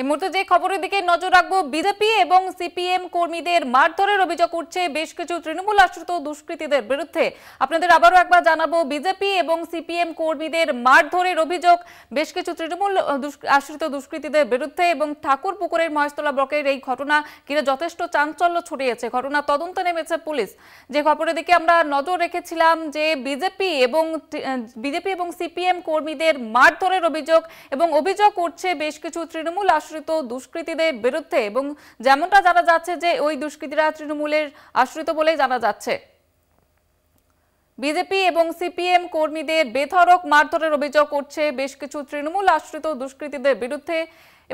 এই মুহূর্তে যে খবরের দিকে নজর রাখবো বিজেপি এবং সিপিএম কর্মীদের মারধরের অভিযোগ উঠছে বেশ কিছু তৃণমূল আশ্রিত দুষ্কৃতীদের বিরুদ্ধে আপনাদের আবারও একবার জানাবো বিজেপি এবং সিপিএম কর্মীদের মারধরের অভিযোগ বেশ কিছু তৃণমূল আশ্রিত দুষ্কৃতীদের বিরুদ্ধে এবং ঠাকুর পুকুরের মহেশতলা ব্লকের এই ঘটনা কিনা যথেষ্ট চাঞ্চল্য ছড়িয়েছে ঘটনা তদন্ত নেমেছে পুলিশ যে খবরের দিকে আমরা নজর রেখেছিলাম যে বিজেপি এবং বিজেপি এবং সিপিএম কর্মীদের মারধরের অভিযোগ এবং অভিযোগ উঠছে বেশ কিছু তৃণমূল আশ্রিত আশ্রিত দুষ্কৃতীদের বিরুদ্ধে এবং যেমনটা জানা যাচ্ছে যে ওই দুষ্কৃতীরা তৃণমূলের আশ্রিত বলেই জানা যাচ্ছে বিজেপি এবং সিপিএম কর্মীদের বেধরক মারধরের অভিযোগ করছে বেশ কিছু তৃণমূল আশ্রিত দুষ্কৃতীদের বিরুদ্ধে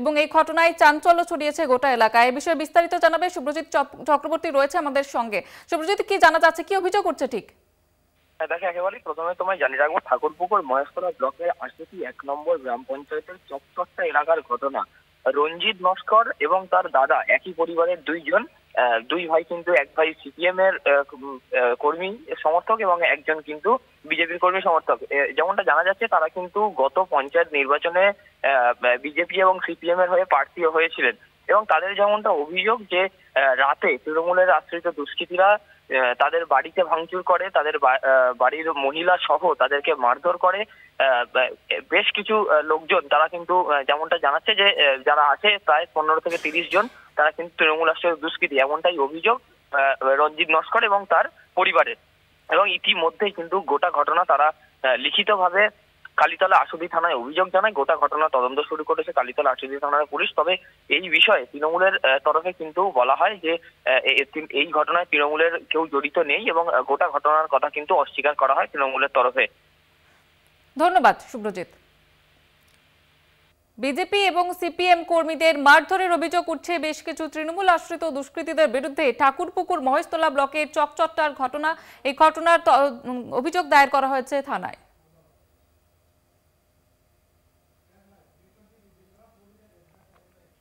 এবং এই ঘটনায় চাঞ্চল্য ছড়িয়েছে গোটা এলাকায় এ বিষয়ে বিস্তারিত জানাবে সুব্রজিৎ চক্রবর্তী রয়েছে আমাদের সঙ্গে সুব্রজিৎ কি জানা যাচ্ছে কি অভিযোগ করছে ঠিক হ্যাঁ, ঠাকুরপুকুর মহেশতলা ব্লকের আশপাশি এক নম্বর গ্রাম পঞ্চায়েতের চকচকটা এলাকার ঘটনা রঞ্জিত নস্কর এবং তার দাদা একই পরিবারের দুইজন দুই ভাই কিন্তু এক ভাই সিপিএম এর কর্মী সমর্থক এবং একজন কিন্তু বিজেপির কর্মী সমর্থক যেমনটা জানা যাচ্ছে তারা কিন্তু গত পঞ্চায়েত নির্বাচনে বিজেপি এবং সিপিএম এর হয়ে প্রার্থী হয়েছিলেন এবং তাদের যেমনটা অভিযোগ যে রাতে তৃণমূলের আশ্রিত দুষ্কৃতীরা তাদের বাড়িতে ভাঙচুর করে তাদের বাড়ির মহিলা সহ তাদেরকে মারধর করে বেশ কিছু লোকজন তারা কিন্তু যেমনটা জানাচ্ছে যে যারা আছে প্রায় পনেরো থেকে তিরিশ জন তারা কিন্তু তৃণমূল আশ্রয় দুষ্কৃতি এমনটাই অভিযোগ রঞ্জিত নস্কর এবং তার পরিবারের এবং ইতিমধ্যেই কিন্তু গোটা ঘটনা তারা লিখিতভাবে কালীতলা আশুদি থানায় অভিযোগ জানায় গোটা ঘটনা তদন্ত শুরু করেছে কালীতলা আশুদি থানার পুলিশ তবে এই বিষয়ে তৃণমূলের তরফে কিন্তু বলা হয় যে এই ঘটনায় তৃণমূলের কেউ জড়িত নেই এবং গোটা ঘটনার কথা কিন্তু অস্বীকার করা হয় তৃণমূলের তরফে ধন্যবাদ সুব্রজিৎ বিজেপি এবং সিপিএম কর্মীদের মারধরের অভিযোগ উঠছে বেশ কিছু তৃণমূল আশ্রিত দুষ্কৃতীদের বিরুদ্ধে ঠাকুরপুকুর মহেশতলা ব্লকের চকচট্টার ঘটনা এই ঘটনার অভিযোগ দায়ের করা হয়েছে থানায়